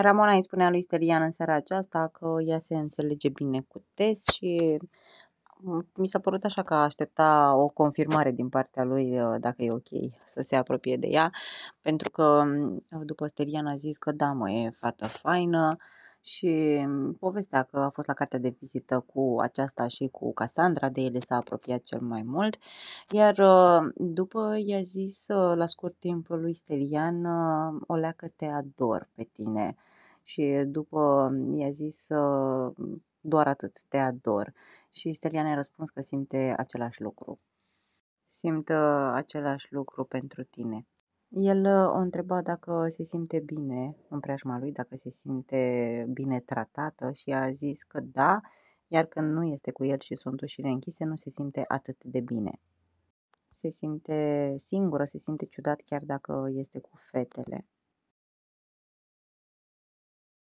Ramona îi spunea lui Stelian în seara aceasta că ea se înțelege bine cu Tess și mm, mi s-a părut așa că aștepta o confirmare din partea lui uh, dacă e ok să se apropie de ea, pentru că mm, după Stelian a zis că da, mă, e fată faină, și mm, povestea că a fost la cartea de vizită cu aceasta și cu Cassandra, de ele s-a apropiat cel mai mult, iar uh, după i-a zis uh, la scurt timp lui Stelian, uh, o leacă te ador pe tine și după mm, i-a zis doar atât, te ador. Și Stelian a răspuns că simte același lucru. Simt același lucru pentru tine. El uh, o întreba dacă se simte bine în preajma lui, dacă se simte bine tratată și a zis că da, iar când nu este cu el și sunt ușile închise, nu se simte atât de bine. Se simte singură, se simte ciudat chiar dacă este cu fetele.